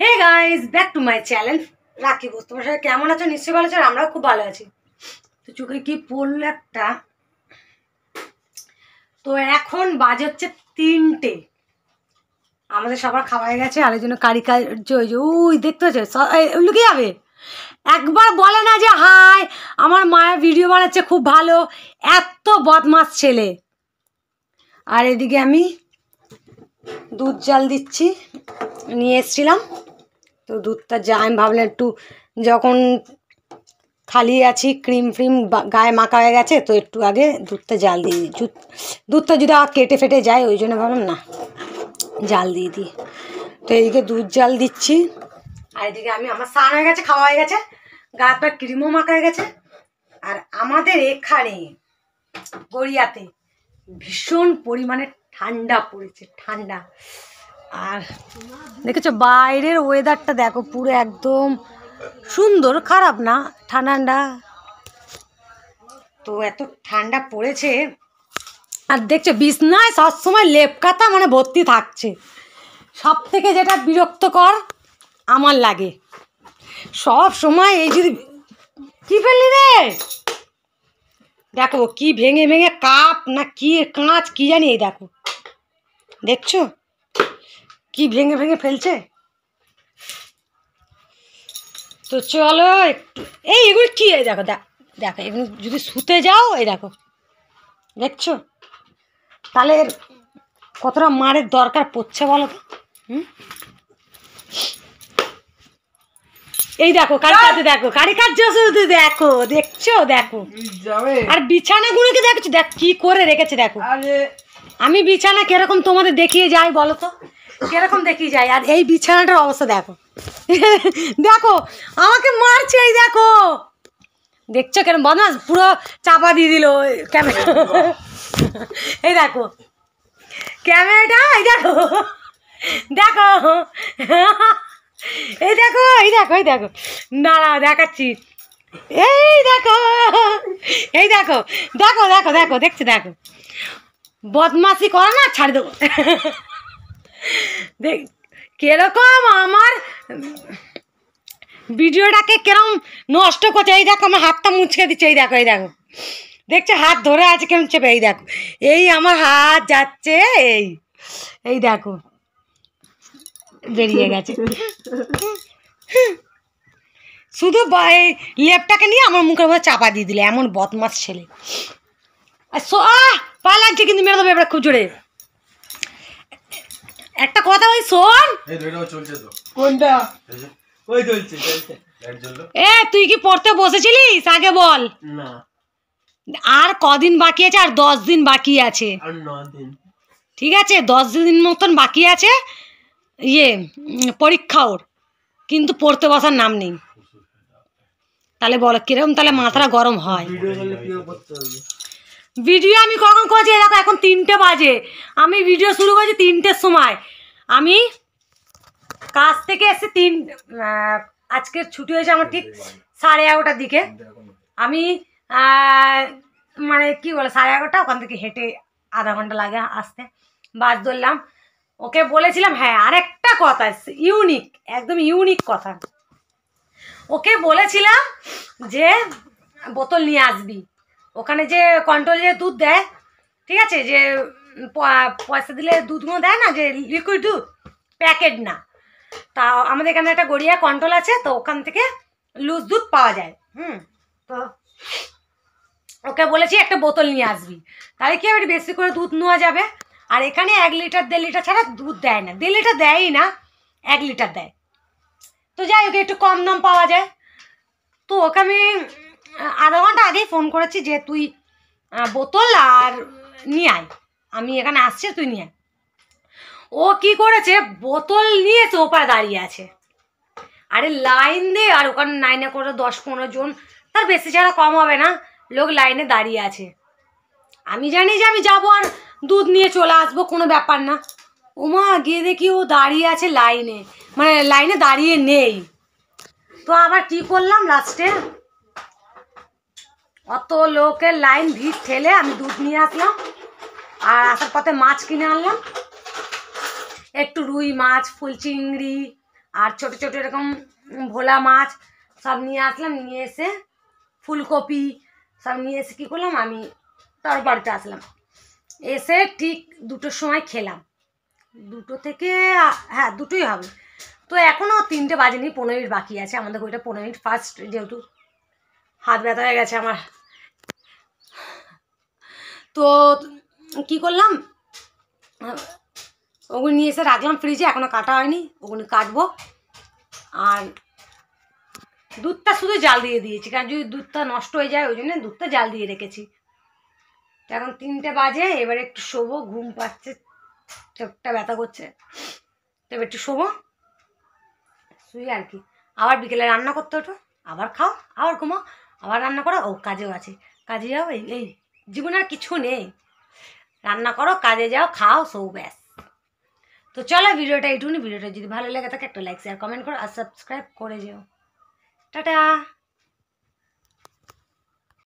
hey guys back to my channel Rakhi Ghosh তোমার সাথে কেমন আছো নিশ্চয়ই ভালো আছো আমরাও খুব ভালো আছি তো চোখে কি পড়লো একটা তো এখন বাজে হচ্ছে তিনটে আমাদের সবার খাওয়া হয়ে গেছে আর এই জন্য কারি কাজ ওই যে ওই দেখতে পাচ্ছে লুকিয়ে যাবে একবার বলে না যে হাই আমার মায়ের ভিডিও বানাচ্ছে খুব ভালো এত বদমাস ছেলে আর এদিকে আমি দুধ জাল দিচ্ছি নিয়ে এসছিলাম তো দুধটা যা আমি ভাবলাম একটু যখন খালি আছি ক্রিম ফ্রিম গায়ে মাখা হয়ে গেছে তো একটু আগে দুধটা জাল দিয়ে দিই দুধটা যদি কেটে ফেটে যায় ওই জন্য ভাবলাম না জাল দিয়ে দিই তো এইদিকে দুধ জাল দিচ্ছি আর এদিকে আমি আমার স্নান হয়ে গেছে খাওয়া হয়ে গেছে গা পা ক্রিমও মাখা হয়ে গেছে আর আমাদের এখানে গড়িয়াতে ভীষণ পরিমাণে ঠান্ডা পড়েছে ঠান্ডা আর দেখেছো বাইরের ওয়েদারটা দেখো পুরো একদম সুন্দর খারাপ না ঠান্ডা তো এত ঠান্ডা পড়েছে আর দেখছো বিছনায় সবসময় লেপকাতা মানে ভর্তি থাকছে সব থেকে যেটা বিরক্তকর আমার লাগে সব সময় এই যদি কি ফেললি রে দেখো কি ভেঙে ভেঙে কাপ না কি কাঁচ কি জানি এই দেখো দেখছো কি ভেঙে ভেঙে ফেলছে তো চলো একটু এই এগুলো কী এই দেখো দেখো এগুলো যদি শুতে যাও এই দেখো দেখছো তাহলে কতটা মারের দরকার পড়ছে বলো তো হুম এই দেখো কারি কাজে দেখো কারি কাজ শুধু দেখো দেখছো দেখো আর বিছানাগুলোকে দেখছো দেখ কি করে রেখেছে দেখো আমি বিছানা কিরকম তোমাদের দেখিয়ে যাই বলো তো কিরকম দেখি যায় আর এই বিছানাটার অবস্থা দেখো দেখো আমাকে মারছে এই দেখো দেখছো কেন বদমাস পুরো চাপা দিয়ে দিল ক্যামেরা এই দেখো ক্যামেরাটা এই দেখো দেখো এই দেখো এই দেখো এই দেখো দাঁড়া দেখাচ্ছি এই দেখো এই দেখো দেখো দেখো দেখো দেখছি দেখো বদমাসি করে না ছাড়ে দেবো দেখ কিরকম আমার ভিডিওটাকে কিরম নষ্ট করছে এই দেখো আমার হাতটা মুছকে দিচ্ছে এই দেখো এই দেখো দেখছে হাত ধরে আছে কেমন চেপে এই দেখো এই আমার হাত যাচ্ছে এই এই দেখো বেরিয়ে গেছে শুধু এই লেপটাকে নিয়ে আমার মুখের মধ্যে চাপা দিয়ে দিলে এমন বদমাস ছেলে আর সো আহ পা কিন্তু মেরে দেবে এবার খুব জোরে একটা কথা ওই শোন এ তুই কি পড়তে বসেছিলিস আগে বল আর কদিন বাকি আছে আর দশ দিন বাকি আছে ঠিক আছে দশ দিন মতন বাকি আছে ইয়ে পরীক্ষা ওর কিন্তু পড়তে বসার নাম নেই তাহলে বলো কিরকম তাহলে মাথাটা গরম হয় ভিডিও আমি কখন করছি দেখো এখন তিনটে বাজে আমি ভিডিও শুরু করেছি তিনটের সময় আমি কাজ থেকে এসে তিন আজকের ছুটি হয়েছে আমার ঠিক সাড়ে এগারোটার দিকে আমি মানে কি বলে সাড়ে এগারোটা ওখান থেকে হেঁটে আধা ঘন্টা লাগে আসতে বাস ধরলাম ওকে বলেছিলাম হ্যাঁ আর একটা কথা ইউনিক একদম ইউনিক কথা ওকে বলেছিলাম যে বোতল নিয়ে আসবি ওখানে যে কন্ট্রোল যে দুধ দেয় ঠিক আছে যে পয়সা দিলে দুধগুলো দেয় না যে লিকুইড দুধ প্যাকেট না তা আমাদের এখানে একটা গড়িয়া কন্ট্রোল আছে তো ওখান থেকে লুজ দুধ পাওয়া যায় হুম তো ওকে বলেছি একটা বোতল নিয়ে আসবি তাহলে কি একটু বেশি করে দুধ নেওয়া যাবে আর এখানে এক লিটার দেড় লিটার ছাড়া দুধ দেয় না দেড় লিটার দেয়ই না এক লিটার দেয় তো যাই ওকে একটু কম দাম পাওয়া যায় তো ওকে আমি আধা ঘন্টা আগেই ফোন করেছি যে তুই বোতল আর নিয়ে আয় আমি এখানে আসছি তুই নিয়ে আয় ও কি করেছে বোতল নিয়ে ওপার দাঁড়িয়ে আছে আরে লাইন দে আর ওখানে লাইনে করে দশ পনেরো জন তার বেশি ছাড়া কম হবে না লোক লাইনে দাঁড়িয়ে আছে আমি জানি যে আমি যাবো আর দুধ নিয়ে চলে আসবো কোনো ব্যাপার না ওমা গিয়ে দেখি ও দাঁড়িয়ে আছে লাইনে মানে লাইনে দাঁড়িয়ে নেই তো আবার কি করলাম লাস্টে অত লোকের লাইন ভিড় ঠেলে আমি দুধ নিয়ে আসলাম আর আসার পথে মাছ কিনে আনলাম একটু রুই মাছ ফুল চিংড়ি আর ছোট ছোট এরকম ভোলা মাছ সব নিয়ে আসলাম নিয়ে এসে ফুলকপি সব নিয়ে এসে কী করলাম আমি তরবারিতে আসলাম এসে ঠিক দুটোর সময় খেলাম দুটো থেকে হ্যাঁ দুটোই হবে তো এখনও তিনটে বাজেনি পনেরো মিনিট বাকি আছে আমাদের ওইটা পনেরো মিনিট ফার্স্ট যেহেতু হাত ব্যথা হয়ে গেছে আমার তো কি করলাম ওগুলো নিয়ে এসে রাখলাম ফ্রিজে এখনও কাটা হয়নি ওগুলো কাটবো আর দুধটা শুধু জাল দিয়ে দিয়েছি কারণ যদি দুধটা নষ্ট হয়ে যায় ওই জন্য দুধটা জাল দিয়ে রেখেছি এখন তিনটে বাজে এবারে একটু শোবো ঘুম পাচ্ছে চোখটা ব্যথা করছে তো এবার একটু শোবো শুই আর কি আবার বিকেলে রান্না করতে ওঠো আবার খাও আবার ঘুমো আবার রান্না করো ও কাজেও আছে কাজে যাও এই এই জীবনে আর কিছু নেই রান্না করো কাজে যাও খাও সৌ ব্যাস তো চলো ভিডিওটা এইটুকুনি ভিডিওটা যদি ভালো লাগে থাকে একটা লাইক শেয়ার কমেন্ট করো আর সাবস্ক্রাইব করে যেও টাটা